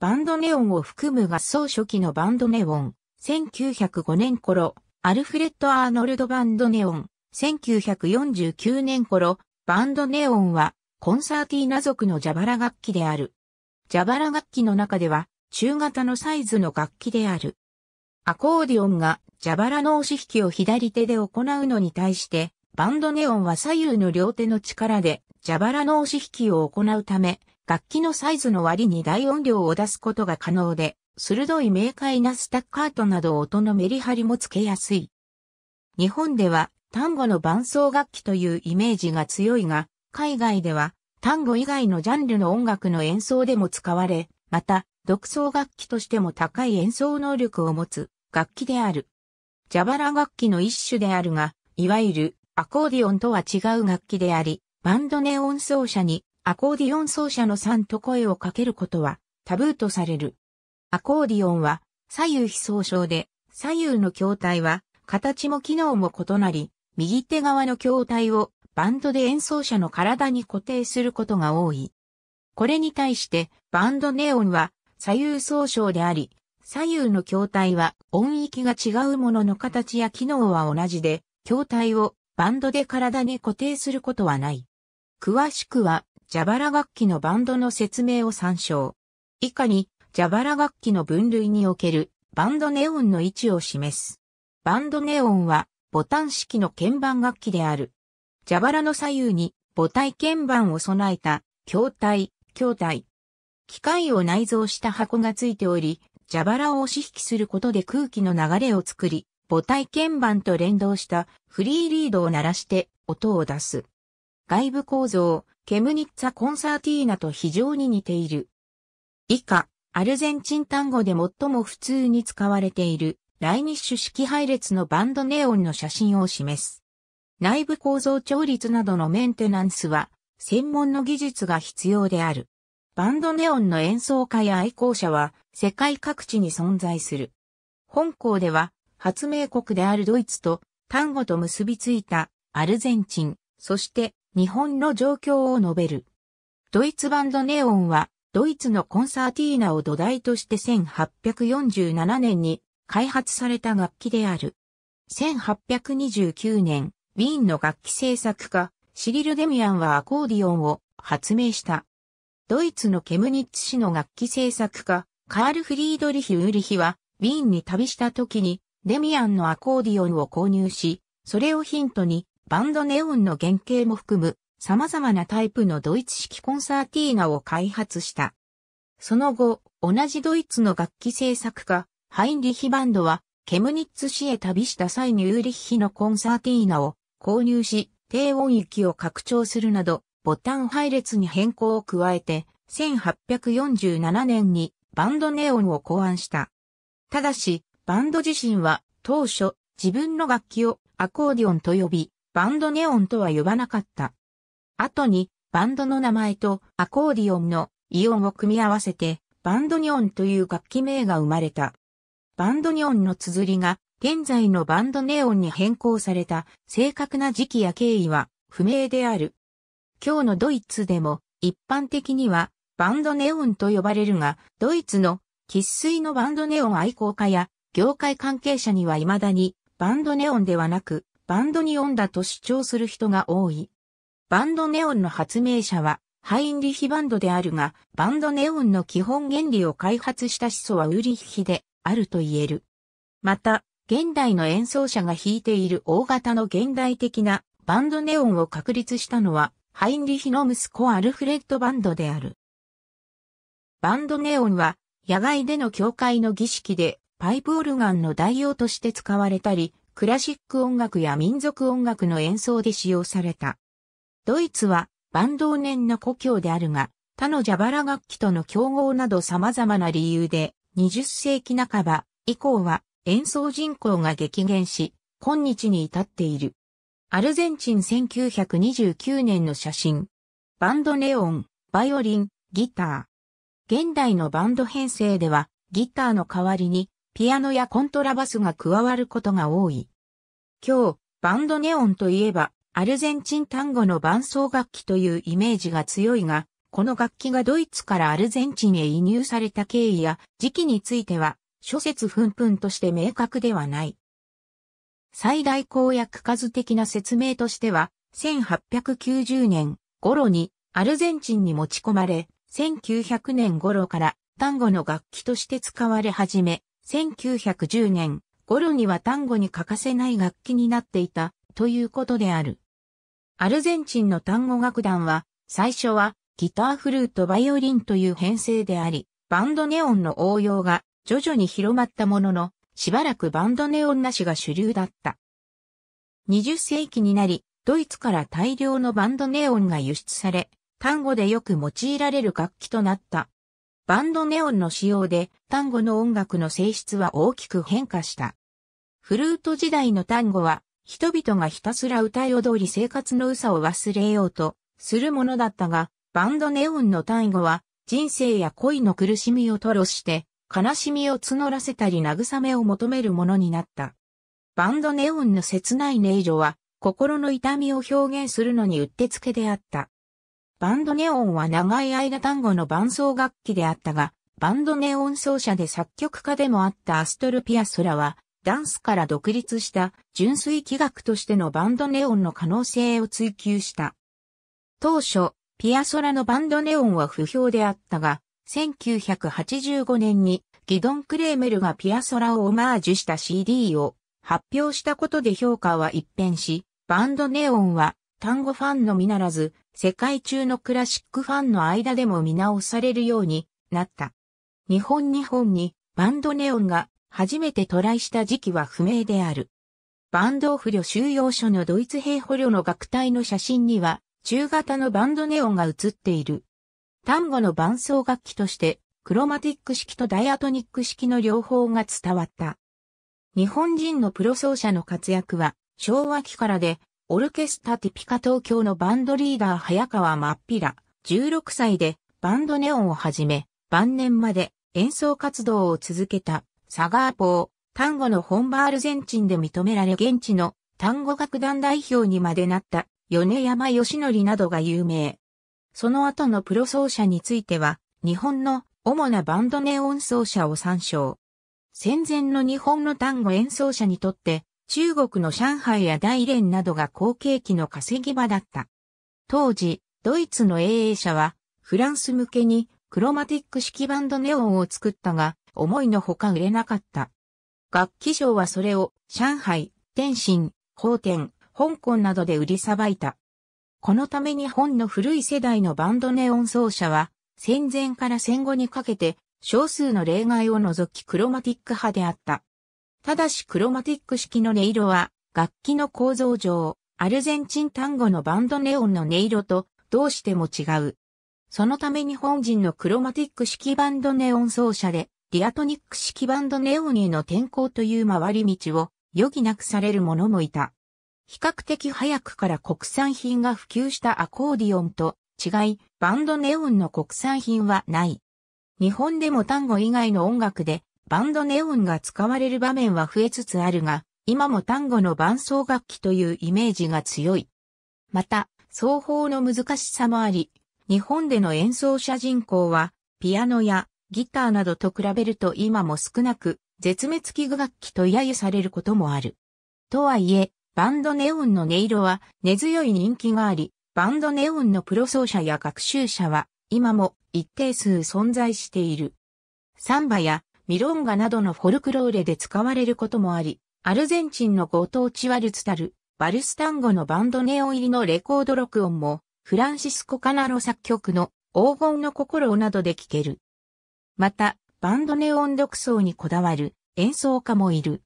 バンドネオンを含む合奏初期のバンドネオン、1905年頃、アルフレッド・アーノルド・バンドネオン、1949年頃、バンドネオンは、コンサーティーナ族の蛇腹楽器である。蛇腹楽器の中では、中型のサイズの楽器である。アコーディオンが蛇腹の押し引きを左手で行うのに対して、バンドネオンは左右の両手の力で蛇腹の押し引きを行うため、楽器のサイズの割に大音量を出すことが可能で、鋭い明快なスタッカートなど音のメリハリもつけやすい。日本では単語の伴奏楽器というイメージが強いが、海外では単語以外のジャンルの音楽の演奏でも使われ、また、独奏楽器としても高い演奏能力を持つ楽器である。ジャバラ楽器の一種であるが、いわゆるアコーディオンとは違う楽器であり、バンドネ音奏者にアコーディオン奏者の3と声をかけることはタブーとされる。アコーディオンは左右非奏称で、左右の筐体は形も機能も異なり、右手側の筐体をバンドで演奏者の体に固定することが多い。これに対してバンドネオンは左右奏称であり、左右の筐体は音域が違うものの形や機能は同じで、筐体をバンドで体に固定することはない。詳しくは蛇腹楽器のバンドの説明を参照。以下に、蛇腹楽器の分類におけるバンドネオンの位置を示す。バンドネオンはボタン式の鍵盤楽器である。蛇腹の左右に母体鍵盤を備えた筐体、筐体。機械を内蔵した箱がついており、蛇腹を押し引きすることで空気の流れを作り、母体鍵盤と連動したフリーリードを鳴らして音を出す。外部構造、ケムニッツァ・コンサーティーナと非常に似ている。以下、アルゼンチン単語で最も普通に使われている、ライニッシュ式配列のバンドネオンの写真を示す。内部構造調律などのメンテナンスは、専門の技術が必要である。バンドネオンの演奏家や愛好者は、世界各地に存在する。本校では、発明国であるドイツと、単語と結びついた、アルゼンチン、そして、日本の状況を述べる。ドイツバンドネオンは、ドイツのコンサーティーナを土台として1847年に開発された楽器である。1829年、ウィーンの楽器製作家、シリル・デミアンはアコーディオンを発明した。ドイツのケムニッツ市の楽器製作家、カール・フリードリヒ・ウーリヒは、ウィーンに旅した時に、デミアンのアコーディオンを購入し、それをヒントに、バンドネオンの原型も含む様々なタイプのドイツ式コンサーティーナを開発した。その後、同じドイツの楽器制作家、ハインリヒバンドは、ケムニッツ市へ旅した際にウーリッヒのコンサーティーナを購入し、低音域を拡張するなど、ボタン配列に変更を加えて、1847年にバンドネオンを考案した。ただし、バンド自身は当初自分の楽器をアコーディオンと呼び、バンドネオンとは呼ばなかった。後に、バンドの名前とアコーディオンのイオンを組み合わせて、バンドニオンという楽器名が生まれた。バンドニオンの綴りが現在のバンドネオンに変更された正確な時期や経緯は不明である。今日のドイツでも一般的にはバンドネオンと呼ばれるが、ドイツの喫水のバンドネオン愛好家や業界関係者には未だにバンドネオンではなくバンドニオンだと主張する人が多い。バンドネオンの発明者はハインリヒバンドであるが、バンドネオンの基本原理を開発した始祖はウリヒヒであると言える。また、現代の演奏者が弾いている大型の現代的なバンドネオンを確立したのは、ハインリヒの息子アルフレッド・バンドである。バンドネオンは、野外での教会の儀式で、パイプオルガンの代用として使われたり、クラシック音楽や民族音楽の演奏で使用された。ドイツは、バーネ年の故郷であるが、他のジャバラ楽器との競合など様々な理由で、20世紀半ば以降は演奏人口が激減し、今日に至っている。アルゼンチン1929年の写真。バンドネオン、バイオリン、ギター。現代のバンド編成では、ギターの代わりにピアノやコントラバスが加わることが多い。今日、バンドネオンといえば、アルゼンチン単語の伴奏楽器というイメージが強いが、この楽器がドイツからアルゼンチンへ移入された経緯や時期については、諸説ふんふんとして明確ではない。最大公約数的な説明としては、1890年頃にアルゼンチンに持ち込まれ、1900年頃から単語の楽器として使われ始め、1910年頃には単語に欠かせない楽器になっていたということである。アルゼンチンの単語楽団は最初はギターフルートバイオリンという編成であり、バンドネオンの応用が徐々に広まったものの、しばらくバンドネオンなしが主流だった。20世紀になり、ドイツから大量のバンドネオンが輸出され、単語でよく用いられる楽器となった。バンドネオンの使用で単語の音楽の性質は大きく変化した。フルート時代の単語は人々がひたすら歌い踊り生活の嘘を忘れようとするものだったが、バンドネオンの単語は人生や恋の苦しみを吐露して悲しみを募らせたり慰めを求めるものになった。バンドネオンの切ない音色は心の痛みを表現するのにうってつけであった。バンドネオンは長い間単語の伴奏楽器であったが、バンドネオン奏者で作曲家でもあったアストルピアソラは、ダンスから独立した純粋器楽としてのバンドネオンの可能性を追求した。当初、ピアソラのバンドネオンは不評であったが、1985年にギドン・クレーメルがピアソラをオマージュした CD を発表したことで評価は一変し、バンドネオンは単語ファンのみならず世界中のクラシックファンの間でも見直されるようになった。日本日本にバンドネオンが初めてトライした時期は不明である。バンドオフ旅収容所のドイツ兵捕虜の学隊の写真には中型のバンドネオンが写っている。単語の伴奏楽器としてクロマティック式とダイアトニック式の両方が伝わった。日本人のプロ奏者の活躍は昭和期からでオルケスタティピカ東京のバンドリーダー早川まっぴら、16歳でバンドネオンをはじめ、晩年まで演奏活動を続けたサガーポー、単語の本場アルゼンチンで認められ現地の単語楽団代表にまでなった米山義則などが有名。その後のプロ奏者については、日本の主なバンドネオン奏者を参照。戦前の日本の単語演奏者にとって、中国の上海や大連などが後継機の稼ぎ場だった。当時、ドイツの英英社は、フランス向けにクロマティック式バンドネオンを作ったが、思いのほか売れなかった。楽器賞はそれを上海、天津、法天、香港などで売りさばいた。このため日本の古い世代のバンドネオン奏者は、戦前から戦後にかけて少数の例外を除きクロマティック派であった。ただしクロマティック式の音色は、楽器の構造上、アルゼンチン単語のバンドネオンの音色とどうしても違う。そのため日本人のクロマティック式バンドネオン奏者で、ディアトニック式バンドネオンへの転向という回り道を余儀なくされる者もいた。比較的早くから国産品が普及したアコーディオンと違い、バンドネオンの国産品はない。日本でも単語以外の音楽でバンドネオンが使われる場面は増えつつあるが、今も単語の伴奏楽器というイメージが強い。また、奏法の難しさもあり、日本での演奏者人口は、ピアノやギターなどと比べると今も少なく、絶滅危惧楽器と揶揄されることもある。とはいえ、バンドネオンの音色は根強い人気があり、バンドネオンのプロ奏者や学習者は今も一定数存在している。サンバやミロンガなどのフォルクローレで使われることもあり、アルゼンチンのご当地ワルツタル、バルスタンゴのバンドネオ入りのレコード録音も、フランシスコ・カナロ作曲の黄金の心などで聴ける。また、バンドネオン独奏にこだわる演奏家もいる。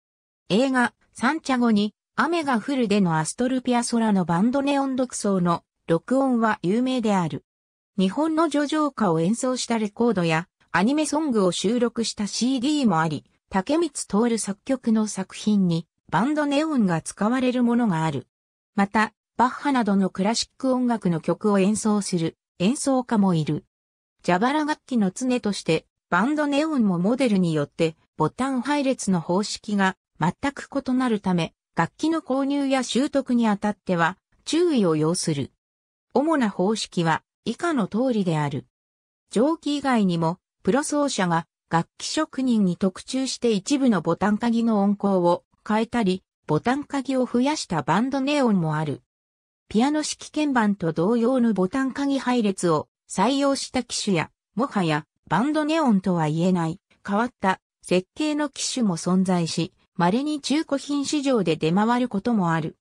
映画、サンチャゴに、雨が降るでのアストルピア空のバンドネオン独奏の録音は有名である。日本の叙情歌を演奏したレコードやアニメソングを収録した CD もあり、竹光徹作曲の作品にバンドネオンが使われるものがある。また、バッハなどのクラシック音楽の曲を演奏する演奏家もいる。蛇腹楽器の常としてバンドネオンもモデルによってボタン配列の方式が全く異なるため、楽器の購入や習得にあたっては注意を要する。主な方式は以下の通りである。蒸気以外にもプロ奏者が楽器職人に特注して一部のボタン鍵の音高を変えたり、ボタン鍵を増やしたバンドネオンもある。ピアノ式鍵盤と同様のボタン鍵配列を採用した機種や、もはやバンドネオンとは言えない変わった設計の機種も存在し、稀に中古品市場で出回ることもある。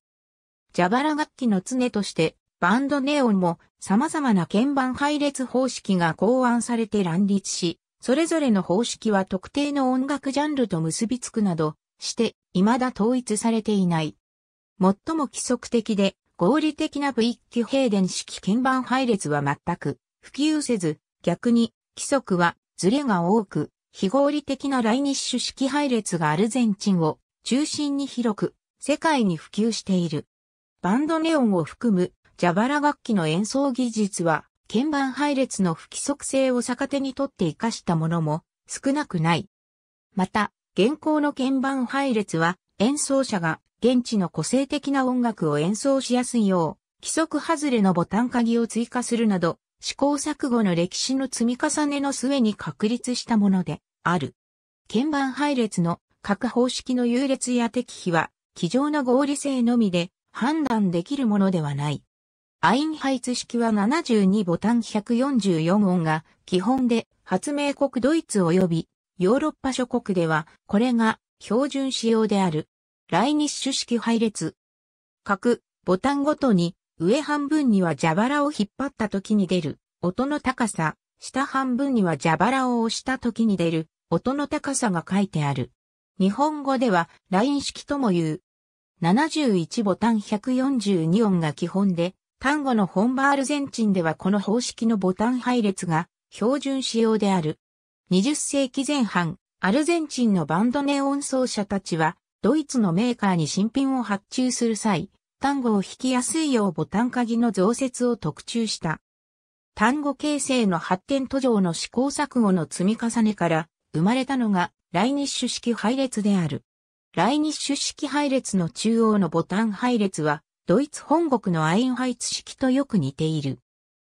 蛇腹楽器の常としてバンドネオンも様々な鍵盤配列方式が考案されて乱立し、それぞれの方式は特定の音楽ジャンルと結びつくなどして未だ統一されていない。最も規則的で合理的な V 機平電式鍵盤配列は全く普及せず、逆に規則はズレが多く、非合理的なライニッシュ式配列がアルゼンチンを中心に広く世界に普及している。バンドネオンを含む蛇腹楽器の演奏技術は、鍵盤配列の不規則性を逆手にとって活かしたものも少なくない。また、現行の鍵盤配列は、演奏者が現地の個性的な音楽を演奏しやすいよう、規則外れのボタン鍵を追加するなど、試行錯誤の歴史の積み重ねの末に確立したものである。鍵盤配列の各方式の優劣や適比は、机上の合理性のみで判断できるものではない。アインハイツ式は72ボタン144音が基本で発明国ドイツ及びヨーロッパ諸国ではこれが標準仕様である。ライニッシュ式配列。各ボタンごとに上半分には蛇腹を引っ張った時に出る音の高さ、下半分には蛇腹を押した時に出る音の高さが書いてある。日本語ではライン式とも言う。71ボタン142音が基本で単語の本場アルゼンチンではこの方式のボタン配列が標準仕様である。20世紀前半、アルゼンチンのバンドネオン奏者たちは、ドイツのメーカーに新品を発注する際、単語を弾きやすいようボタン鍵の増設を特注した。単語形成の発展途上の試行錯誤の積み重ねから生まれたのが来日ュ式配列である。来日ュ式配列の中央のボタン配列はドイツ本国のアインハイツ式とよく似ている。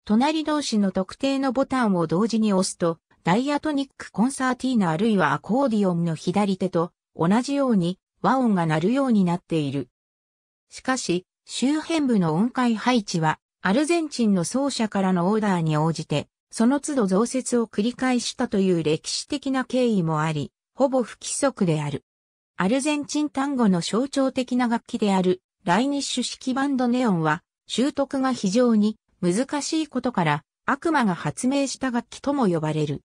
隣同士の特定のボタンを同時に押すと、ダイアトニックコンサーティーナあるいはアコーディオンの左手と同じように和音が鳴るようになっている。しかし、周辺部の音階配置は、アルゼンチンの奏者からのオーダーに応じて、その都度増設を繰り返したという歴史的な経緯もあり、ほぼ不規則である。アルゼンチン単語の象徴的な楽器である来日種式バンドネオンは、習得が非常に難しいことから、悪魔が発明した楽器とも呼ばれる。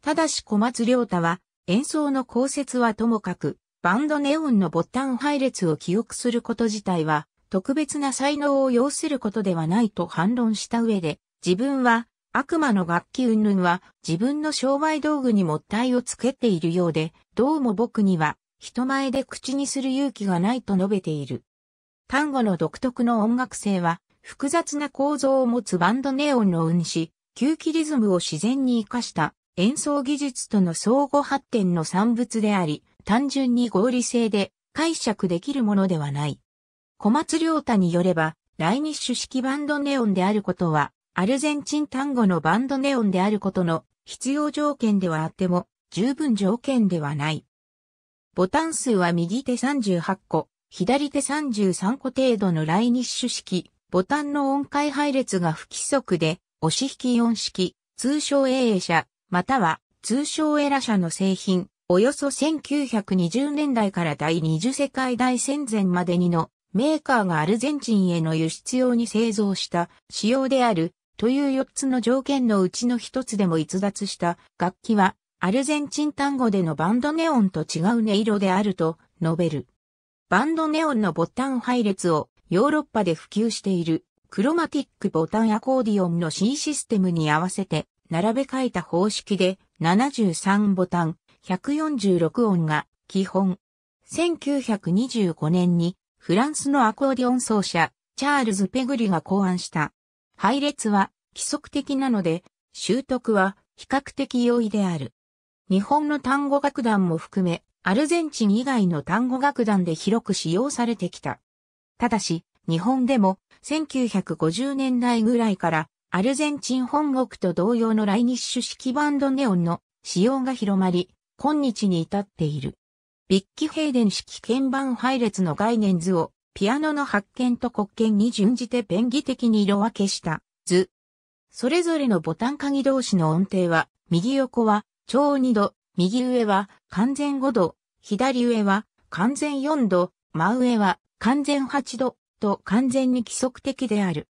ただし小松良太は、演奏の考説はともかく、バンドネオンのボタン配列を記憶すること自体は、特別な才能を要することではないと反論した上で、自分は、悪魔の楽器云々は自分の商売道具にもったいをつけているようで、どうも僕には人前で口にする勇気がないと述べている。単語の独特の音楽性は、複雑な構造を持つバンドネオンの運み吸気リズムを自然に活かした演奏技術との相互発展の産物であり、単純に合理性で解釈できるものではない。小松良太によれば、来日主式バンドネオンであることは、アルゼンチン単語のバンドネオンであることの必要条件ではあっても、十分条件ではない。ボタン数は右手38個、左手33個程度の来日ュ式、ボタンの音階配列が不規則で、押し引き音式、通称 A 社、または通称エラ社の製品、およそ1920年代から第二0世界大戦前までにのメーカーがアルゼンチンへの輸出用に製造した仕様であるという4つの条件のうちの1つでも逸脱した楽器はアルゼンチン単語でのバンドネオンと違う音色であると述べる。バンドネオンのボタン配列をヨーロッパで普及しているクロマティックボタンアコーディオンの新システムに合わせて並べ替えた方式で73ボタン146音が基本。1925年にフランスのアコーディオン奏者チャールズ・ペグリが考案した。配列は規則的なので習得は比較的容易である。日本の単語楽団も含めアルゼンチン以外の単語楽団で広く使用されてきた。ただし、日本でも1950年代ぐらいからアルゼンチン本国と同様の来日ュ式バンドネオンの使用が広まり、今日に至っている。ビッキ・ヘイデン式鍵盤配列の概念図をピアノの発見と国権に準じて便宜的に色分けした図。それぞれのボタン鍵同士の音程は、右横は超2度、右上は完全5度、左上は完全4度、真上は完全8度と完全に規則的である。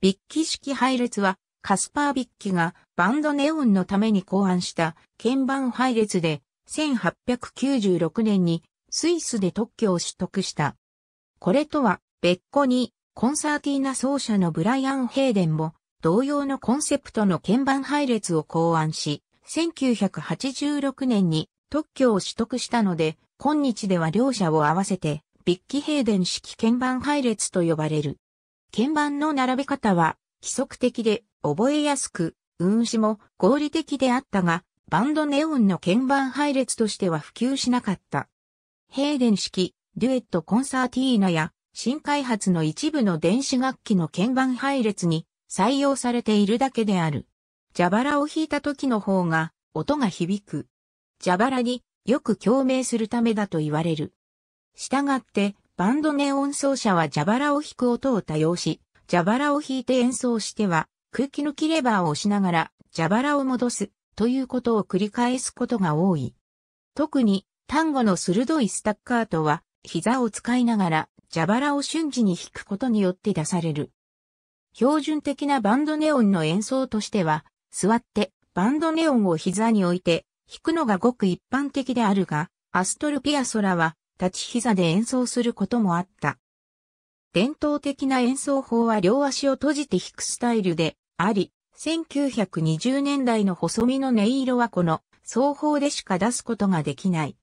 ビッキ式配列はカスパー・ビッキがバンドネオンのために考案した鍵盤配列で1896年にスイスで特許を取得した。これとは別個にコンサーティーナ奏者のブライアン・ヘイデンも同様のコンセプトの鍵盤配列を考案し、1986年に特許を取得したので、今日では両者を合わせて、ビッキヘイデン式鍵盤配列と呼ばれる。鍵盤の並べ方は、規則的で、覚えやすく、運指も合理的であったが、バンドネオンの鍵盤配列としては普及しなかった。ヘイデン式、デュエットコンサーティーナや、新開発の一部の電子楽器の鍵盤配列に採用されているだけである。蛇腹を引いた時の方が音が響く。蛇腹によく共鳴するためだと言われる。したがって、バンドネ音奏者は蛇腹を弾く音を多用し、蛇腹を弾いて演奏しては、空気抜きレバーを押しながら蛇腹を戻すということを繰り返すことが多い。特に単語の鋭いスタッカートは膝を使いながら蛇腹を瞬時に弾くことによって出される。標準的なバンドネオンの演奏としては座ってバンドネオンを膝に置いて弾くのがごく一般的であるが、アストルピアソラは立ち膝で演奏することもあった。伝統的な演奏法は両足を閉じて弾くスタイルであり、1920年代の細身の音色はこの奏法でしか出すことができない。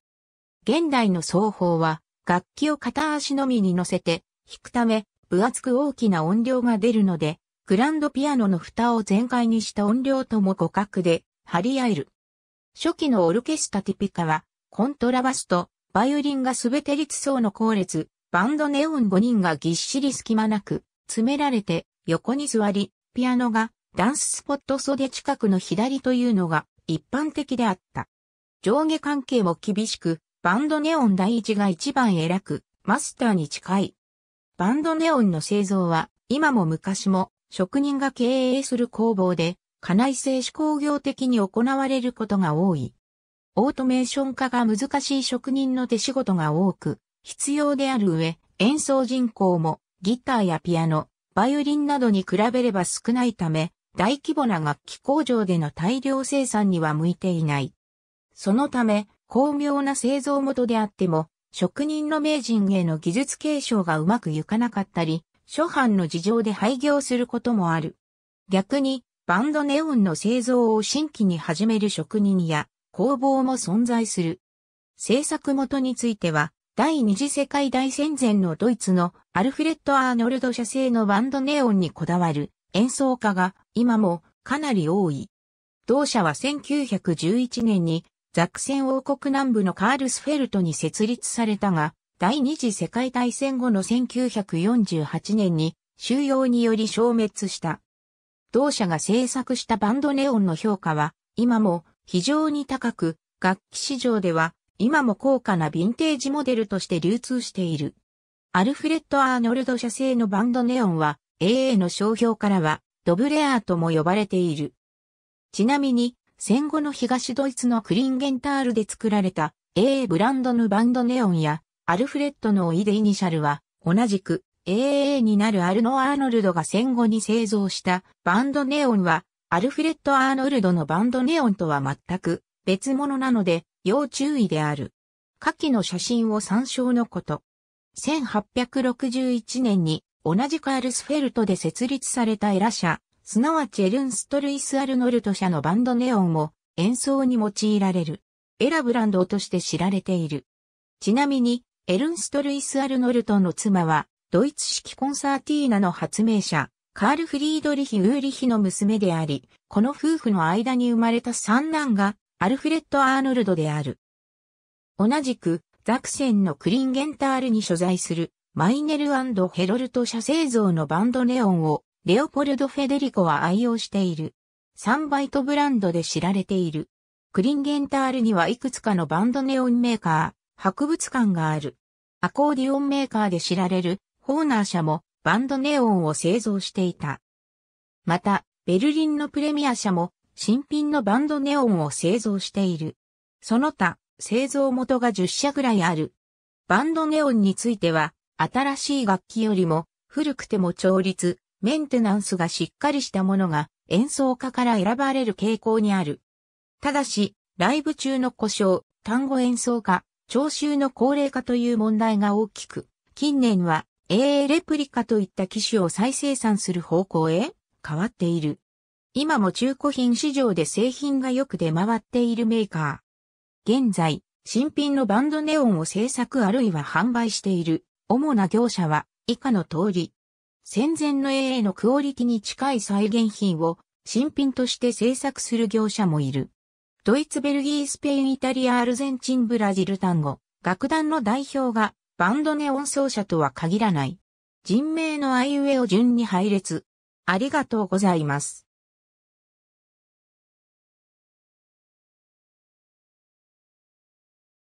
現代の奏法は楽器を片足のみに乗せて弾くため分厚く大きな音量が出るのでグランドピアノの蓋を全開にした音量とも互角で張り合える。初期のオルケスタティピカは、コントラバスと、バイオリンが全て立層の後列、バンドネオン5人がぎっしり隙間なく、詰められて、横に座り、ピアノが、ダンススポット袖近くの左というのが、一般的であった。上下関係も厳しく、バンドネオン第一が一番偉く、マスターに近い。バンドネオンの製造は、今も昔も職人が経営する工房で、家内製紙工業的に行われることが多い。オートメーション化が難しい職人の手仕事が多く、必要である上、演奏人口もギターやピアノ、バイオリンなどに比べれば少ないため、大規模な楽器工場での大量生産には向いていない。そのため、巧妙な製造元であっても、職人の名人への技術継承がうまくいかなかったり、諸般の事情で廃業することもある。逆に、バンドネオンの製造を新規に始める職人や工房も存在する。制作元については、第二次世界大戦前のドイツのアルフレッド・アーノルド社製のバンドネオンにこだわる演奏家が今もかなり多い。同社は1911年にザクセン王国南部のカールスフェルトに設立されたが、第二次世界大戦後の1948年に収容により消滅した。同社が制作したバンドネオンの評価は今も非常に高く、楽器市場では今も高価なヴィンテージモデルとして流通している。アルフレッド・アーノルド社製のバンドネオンは AA の商標からはドブレアーとも呼ばれている。ちなみに戦後の東ドイツのクリンゲンタールで作られた AA ブランドのバンドネオンやアルフレッドのおいでイニシャルは、同じく AAA になるアルノ・アーノルドが戦後に製造したバンドネオンは、アルフレッド・アーノルドのバンドネオンとは全く別物なので、要注意である。下記の写真を参照のこと。1861年に同じくアルスフェルトで設立されたエラ社、すなわちエルンストルイス・アルノルト社のバンドネオンも演奏に用いられる。エラブランドとして知られている。ちなみに、エルンスト・ルイス・アルノルトの妻は、ドイツ式コンサーティーナの発明者、カール・フリードリヒ・ウーリヒの娘であり、この夫婦の間に生まれた三男が、アルフレッド・アーノルドである。同じく、ザクセンのクリンゲンタールに所在する、マイネルヘロルト社製造のバンドネオンを、レオポルド・フェデリコは愛用している。サンバイトブランドで知られている。クリンゲンタールにはいくつかのバンドネオンメーカー、博物館がある。アコーディオンメーカーで知られるホーナー社もバンドネオンを製造していた。また、ベルリンのプレミア社も新品のバンドネオンを製造している。その他、製造元が10社ぐらいある。バンドネオンについては、新しい楽器よりも古くても調律、メンテナンスがしっかりしたものが演奏家から選ばれる傾向にある。ただし、ライブ中の故障、単語演奏家、聴衆の高齢化という問題が大きく、近年は AA レプリカといった機種を再生産する方向へ変わっている。今も中古品市場で製品がよく出回っているメーカー。現在、新品のバンドネオンを製作あるいは販売している主な業者は以下の通り。戦前の AA のクオリティに近い再現品を新品として製作する業者もいる。ドイツ、ベルギー、スペイン、イタリア、アルゼンチン、ブラジル単語。楽団の代表がバンドネ音奏者とは限らない。人名のあいうえを順に配列。ありがとうございます。